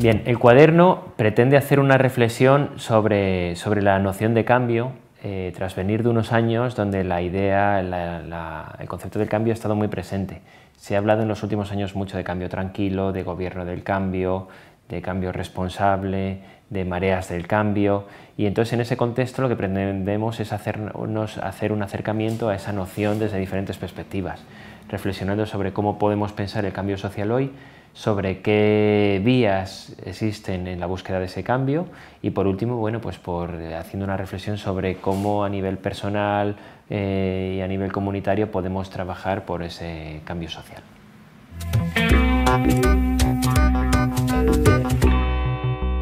Bien, el cuaderno pretende hacer una reflexión sobre, la noción de cambio, eh, tras venir de unos años donde la idea, el concepto del cambio ha estado muy presente. Se ha hablado en los últimos años mucho de cambio tranquilo, de gobierno del cambio, de cambio responsable, de mareas del cambio, y entonces en ese contexto lo que pretendemos es hacernos, hacer un acercamiento a esa noción desde diferentes perspectivas, reflexionando sobre cómo podemos pensar el cambio social hoy sobre qué vías existen en la búsqueda de ese cambio y por último, bueno, pues por eh, haciendo una reflexión sobre cómo a nivel personal eh, y a nivel comunitario podemos trabajar por ese cambio social.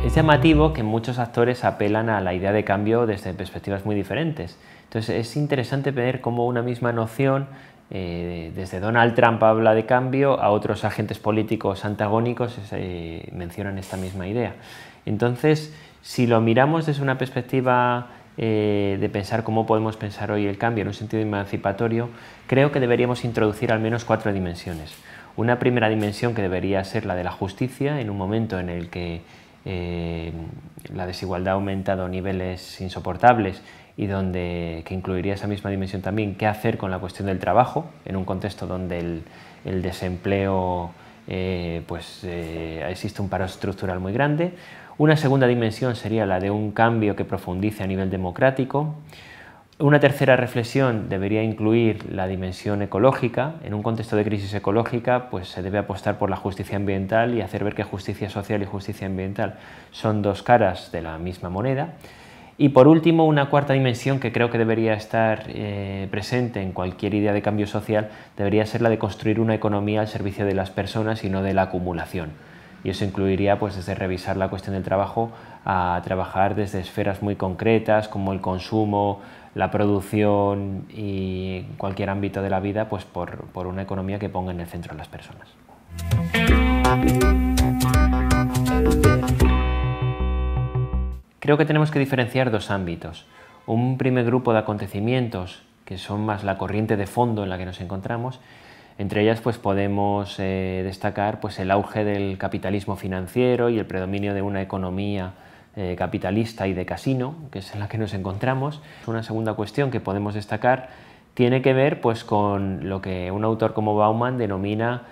Es llamativo que muchos actores apelan a la idea de cambio desde perspectivas muy diferentes. Entonces es interesante ver cómo una misma noción eh, desde Donald Trump habla de cambio, a otros agentes políticos antagónicos eh, mencionan esta misma idea. Entonces, si lo miramos desde una perspectiva eh, de pensar cómo podemos pensar hoy el cambio en un sentido emancipatorio, creo que deberíamos introducir al menos cuatro dimensiones. Una primera dimensión que debería ser la de la justicia, en un momento en el que la desigualdad ha aumentado a niveles insoportables y donde que incluiría esa misma dimensión también, qué hacer con la cuestión del trabajo en un contexto donde el, desempleo eh, pues, eh, existe un paro estructural muy grande. Una segunda dimensión sería la de un cambio que profundice a nivel democrático. Una tercera reflexión debería incluir la dimensión ecológica. En un contexto de crisis ecológica, pues se debe apostar por la justicia ambiental y hacer ver que justicia social y justicia ambiental son dos caras de la misma moneda. Y por último, una cuarta dimensión que creo que debería estar eh, presente en cualquier idea de cambio social debería ser la de construir una economía al servicio de las personas y no de la acumulación. Y eso incluiría pues, desde revisar la cuestión del trabajo a trabajar desde esferas muy concretas como el consumo, la producción y cualquier ámbito de la vida pues, por, por una economía que ponga en el centro a las personas. Creo que tenemos que diferenciar dos ámbitos. Un primer grupo de acontecimientos, que son más la corriente de fondo en la que nos encontramos, entre ellas pues, podemos eh, destacar pues, el auge del capitalismo financiero y el predominio de una economía eh, capitalista y de casino, que es en la que nos encontramos. Una segunda cuestión que podemos destacar tiene que ver pues, con lo que un autor como Bauman denomina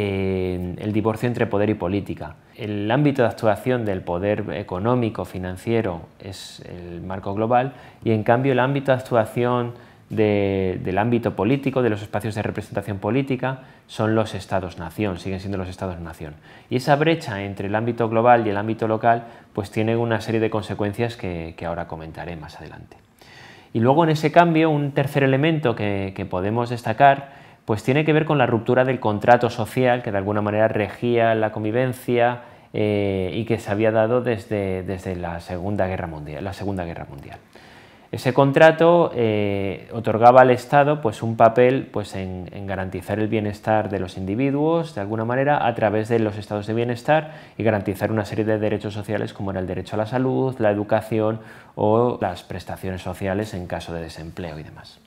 el divorcio entre poder y política. El ámbito de actuación del poder económico, financiero, es el marco global y en cambio el ámbito de actuación del ámbito político, de los espacios de representación política, son los estados-nación, siguen siendo los estados-nación. Y esa brecha entre el ámbito global y el ámbito local, pues tiene una serie de consecuencias que, ahora comentaré más adelante. Y luego en ese cambio, un tercer elemento que podemos destacar pues tiene que ver con la ruptura del contrato social que de alguna manera regía la convivencia eh, y que se había dado desde, la, Segunda Guerra Mundial, la Segunda Ese contrato eh, otorgaba al Estado pues, un papel pues, en, en, garantizar el bienestar de los individuos, de alguna manera, a través de los estados de bienestar y garantizar una serie de derechos sociales como era el derecho a la salud, la educación o las prestaciones sociales en caso de desempleo y demás.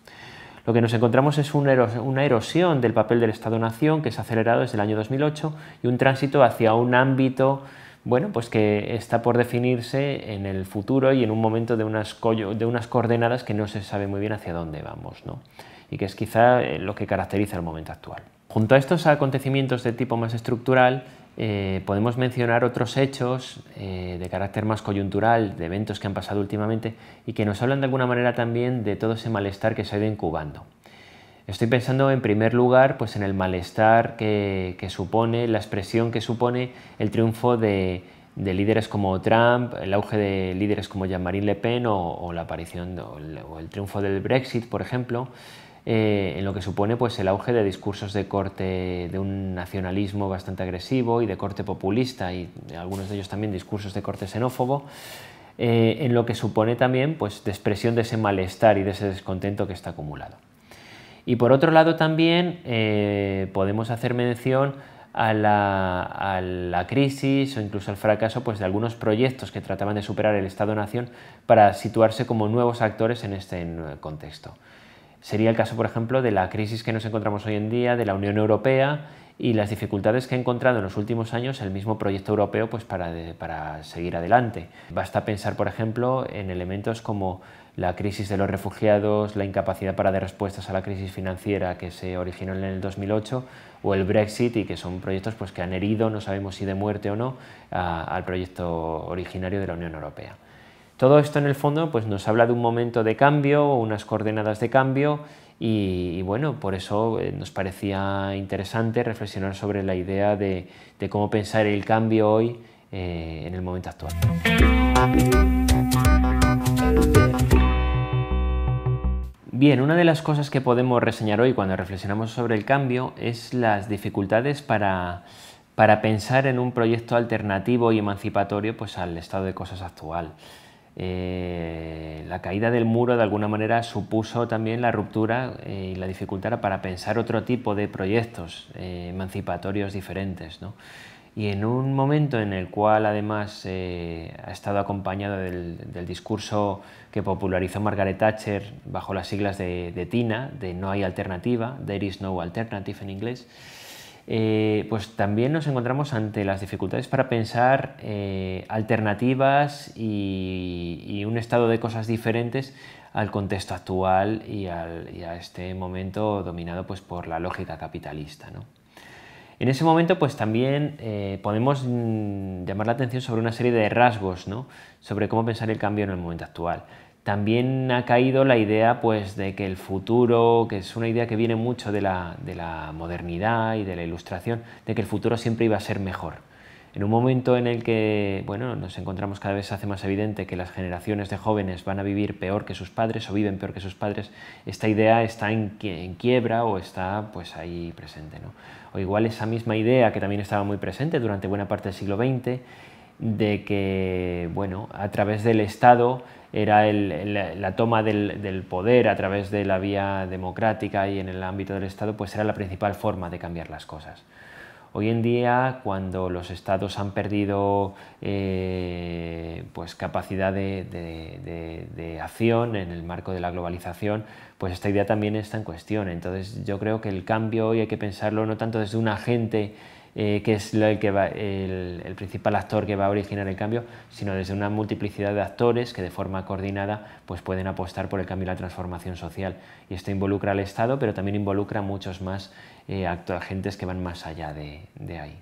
Lo que nos encontramos es una erosión del papel del Estado-Nación que se ha acelerado desde el año 2008 y un tránsito hacia un ámbito bueno, pues que está por definirse en el futuro y en un momento de unas, de unas coordenadas que no se sabe muy bien hacia dónde vamos, ¿no? y que es quizá eh, lo que caracteriza el momento actual. Junto a estos acontecimientos de tipo más estructural, eh, podemos mencionar otros hechos eh, de carácter más coyuntural, de eventos que han pasado últimamente y que nos hablan de alguna manera también de todo ese malestar que se ha ido incubando. Estoy pensando en primer lugar pues, en el malestar que, supone, la expresión que supone el triunfo de, líderes como Trump, el auge de líderes como Jean-Marie Le Pen o, la aparición o el triunfo del Brexit, por ejemplo. Eh, en lo que supone pues, el auge de discursos de corte, de un nacionalismo bastante agresivo y de corte populista, y algunos de ellos también discursos de corte xenófobo, eh, en lo que supone también pues, de expresión de ese malestar y de ese descontento que está acumulado. Y por otro lado también eh, podemos hacer mención a la, crisis o incluso al fracaso pues, de algunos proyectos que trataban de superar el Estado-Nación para situarse como nuevos actores en este contexto. Sería el caso, por ejemplo, de la crisis que nos encontramos hoy en día, de la Unión Europea y las dificultades que ha encontrado en los últimos años el mismo proyecto europeo pues, para, para seguir adelante. Basta pensar, por ejemplo, en elementos como la crisis de los refugiados, la incapacidad para dar respuestas a la crisis financiera que se originó en el 2008 o el Brexit y que son proyectos pues, que han herido, no sabemos si de muerte o no, al proyecto originario de la Unión Europea. Todo esto en el fondo pues, nos habla de un momento de cambio, unas coordenadas de cambio y, bueno, por eso eh, nos parecía interesante reflexionar sobre la idea de, cómo pensar el cambio hoy eh, en el momento actual. Bien, una de las cosas que podemos reseñar hoy cuando reflexionamos sobre el cambio es las dificultades para, para pensar en un proyecto alternativo y emancipatorio pues, al estado de cosas actual. Eh, la caída del muro de alguna manera supuso también la ruptura eh, y la dificultad para pensar otro tipo de proyectos eh, emancipatorios diferentes. ¿no? Y en un momento en el cual además ha estado acompañado del, discurso que popularizó Margaret Thatcher bajo las siglas de, de TINA, de No hay alternativa, There is no alternative en inglés, eh, pues también nos encontramos ante las dificultades para pensar eh, alternativas y, un estado de cosas diferentes al contexto actual y, a este momento dominado pues, por la lógica capitalista. En ese momento, pues también eh, podemos mm, llamar la atención sobre una serie de rasgos, sobre cómo pensar el cambio en el momento actual. También ha caído la idea pues, de que el futuro, que es una idea que viene mucho de la, modernidad y de la ilustración, de que el futuro siempre iba a ser mejor. En un momento en el que bueno, nos encontramos cada vez hace más evidente que las generaciones de jóvenes van a vivir peor que sus padres o viven peor que sus padres, esta idea está en, quiebra o está pues, ahí presente. O igual esa misma idea que también estaba muy presente durante buena parte del siglo XX, de que bueno, a través del Estado era la toma del, poder a través de la vía democrática y en el ámbito del Estado, pues era la principal forma de cambiar las cosas. Hoy en día, cuando los estados han perdido eh, pues capacidad de, de, acción en el marco de la globalización, pues esta idea también está en cuestión. Entonces yo creo que el cambio hoy hay que pensarlo no tanto desde un agente eh, que es el, que va, el, principal actor que va a originar el cambio, sino desde una multiplicidad de actores que de forma coordinada pues pueden apostar por el cambio y la transformación social. Y esto involucra al Estado, pero también involucra muchos más eh, agentes que van más allá de ahí.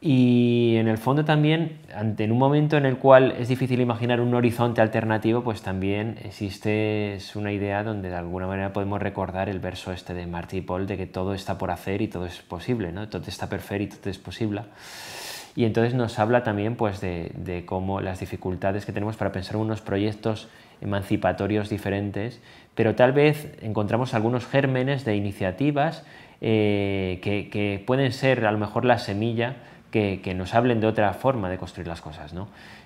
Y en el fondo también, ante en un momento en el cual es difícil imaginar un horizonte alternativo, pues también existe una idea donde de alguna manera podemos recordar el verso este de Martí Paul de que todo está por hacer y todo es posible, ¿no? Todo está perfecto y todo es posible. Y entonces nos habla también pues de, cómo las dificultades que tenemos para pensar unos proyectos emancipatorios diferentes, pero tal vez encontramos algunos gérmenes de iniciativas eh, que pueden ser a lo mejor la semilla que, nos hablen de otra forma de construir las cosas.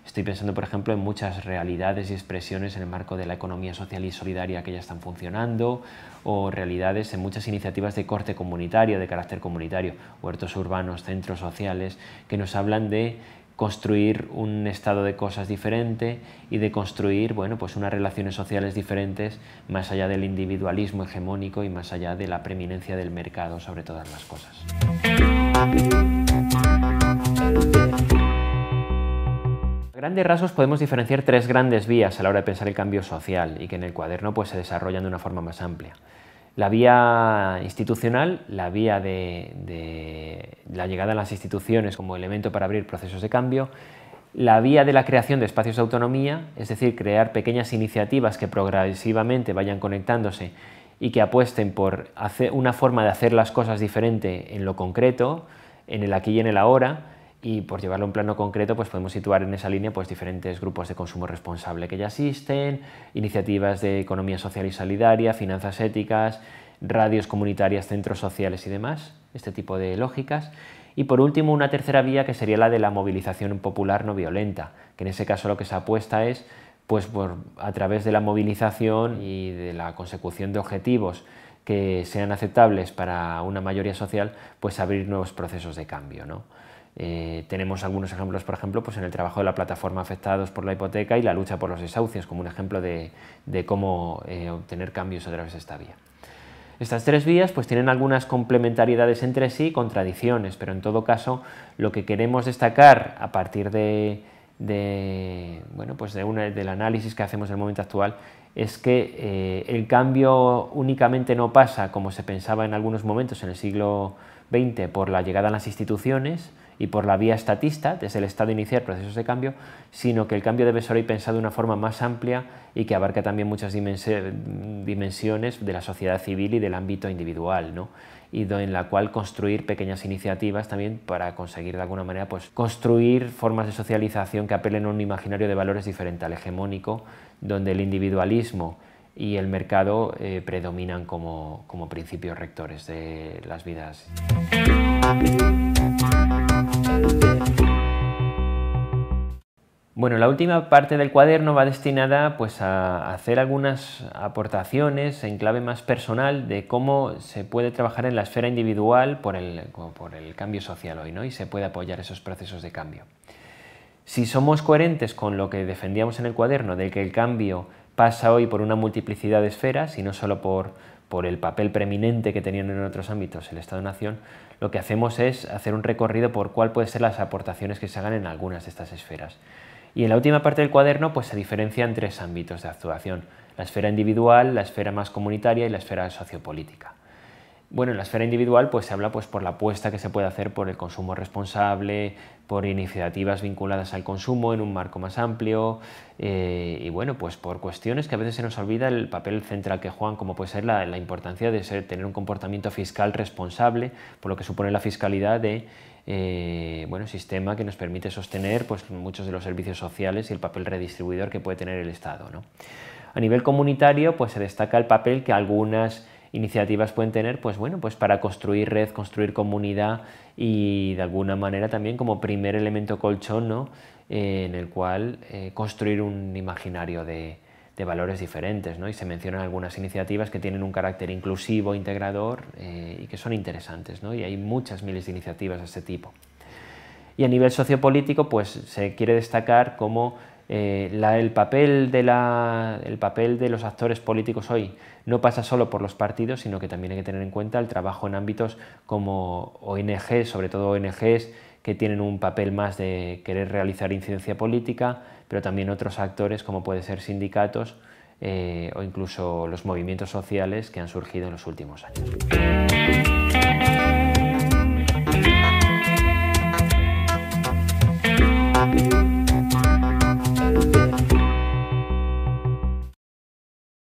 Estoy pensando, por ejemplo, en muchas realidades y expresiones en el marco de la economía social y solidaria que ya están funcionando, o realidades en muchas iniciativas de corte comunitario, de carácter comunitario, huertos urbanos, centros sociales, que nos hablan de construir un estado de cosas diferente y de construir bueno, pues unas relaciones sociales diferentes más allá del individualismo hegemónico y más allá de la preeminencia del mercado sobre todas las cosas. A grandes rasgos podemos diferenciar tres grandes vías a la hora de pensar el cambio social y que en el cuaderno pues, se desarrollan de una forma más amplia. La vía institucional, la vía de, la llegada a las instituciones como elemento para abrir procesos de cambio, la vía de la creación de espacios de autonomía, es decir, crear pequeñas iniciativas que progresivamente vayan conectándose y que apuesten por hacer una forma de hacer las cosas diferente en lo concreto, en el aquí y en el ahora, y por llevarlo a un plano concreto, pues podemos situar en esa línea pues, diferentes grupos de consumo responsable que ya existen, iniciativas de economía social y solidaria, finanzas éticas, radios comunitarias, centros sociales y demás, este tipo de lógicas. Y por último, una tercera vía que sería la de la movilización popular no violenta, que en ese caso lo que se apuesta es, pues a través de la movilización y de la consecución de objetivos que sean aceptables para una mayoría social, pues abrir nuevos procesos de cambio. ¿no? Eh, tenemos algunos ejemplos, por ejemplo, pues en el trabajo de la plataforma afectados por la hipoteca y la lucha por los desahucios, como un ejemplo de, cómo eh, obtener cambios a través de esta vía. Estas tres vías pues tienen algunas complementariedades entre sí contradicciones, pero en todo caso lo que queremos destacar a partir de, pues, del análisis que hacemos en el momento actual es que eh, el cambio únicamente no pasa como se pensaba en algunos momentos en el siglo XX por la llegada a las instituciones, y por la vía estatista, desde el Estado iniciar procesos de cambio, sino que el cambio debe ser hoy pensado de una forma más amplia y que abarca también muchas dimensiones de la sociedad civil y del ámbito individual, ¿no? y en la cual construir pequeñas iniciativas también para conseguir de alguna manera pues, construir formas de socialización que apelen a un imaginario de valores diferente al hegemónico, donde el individualismo y el mercado eh, predominan como, como, principios rectores de las vidas. Bueno, la última parte del cuaderno va destinada pues, a hacer algunas aportaciones en clave más personal de cómo se puede trabajar en la esfera individual por el, cambio social hoy ¿no? y se puede apoyar esos procesos de cambio. Si somos coherentes con lo que defendíamos en el cuaderno, de que el cambio pasa hoy por una multiplicidad de esferas y no solo por, el papel preeminente que tenían en otros ámbitos el Estado-Nación, lo que hacemos es hacer un recorrido por cuál pueden ser las aportaciones que se hagan en algunas de estas esferas. Y en la última parte del cuaderno pues, se diferencian tres ámbitos de actuación, la esfera individual, la esfera más comunitaria y la esfera sociopolítica. Bueno, en la esfera individual pues, se habla pues, por la apuesta que se puede hacer por el consumo responsable, por iniciativas vinculadas al consumo en un marco más amplio eh, y bueno, pues por cuestiones que a veces se nos olvida el papel central que juegan, como puede ser la, importancia de tener un comportamiento fiscal responsable, por lo que supone la fiscalidad de eh, bueno, sistema que nos permite sostener pues, muchos de los servicios sociales y el papel redistribuidor que puede tener el Estado. A nivel comunitario, pues se destaca el papel que algunas iniciativas pueden tener, pues bueno, pues para construir red, construir comunidad y de alguna manera también como primer elemento colchón, eh, en el cual eh, construir un imaginario de, valores diferentes, ¿no? Y se mencionan algunas iniciativas que tienen un carácter inclusivo, integrador eh, y que son interesantes, ¿no? Y hay muchas miles de iniciativas de este tipo. Y a nivel sociopolítico, pues se quiere destacar cómo eh, la, el, papel de la, papel de los actores políticos hoy no pasa solo por los partidos, sino que también hay que tener en cuenta el trabajo en ámbitos como ONG, sobre todo ONGs que tienen un papel más de querer realizar incidencia política, pero también otros actores como pueden ser sindicatos eh, o incluso los movimientos sociales que han surgido en los últimos años.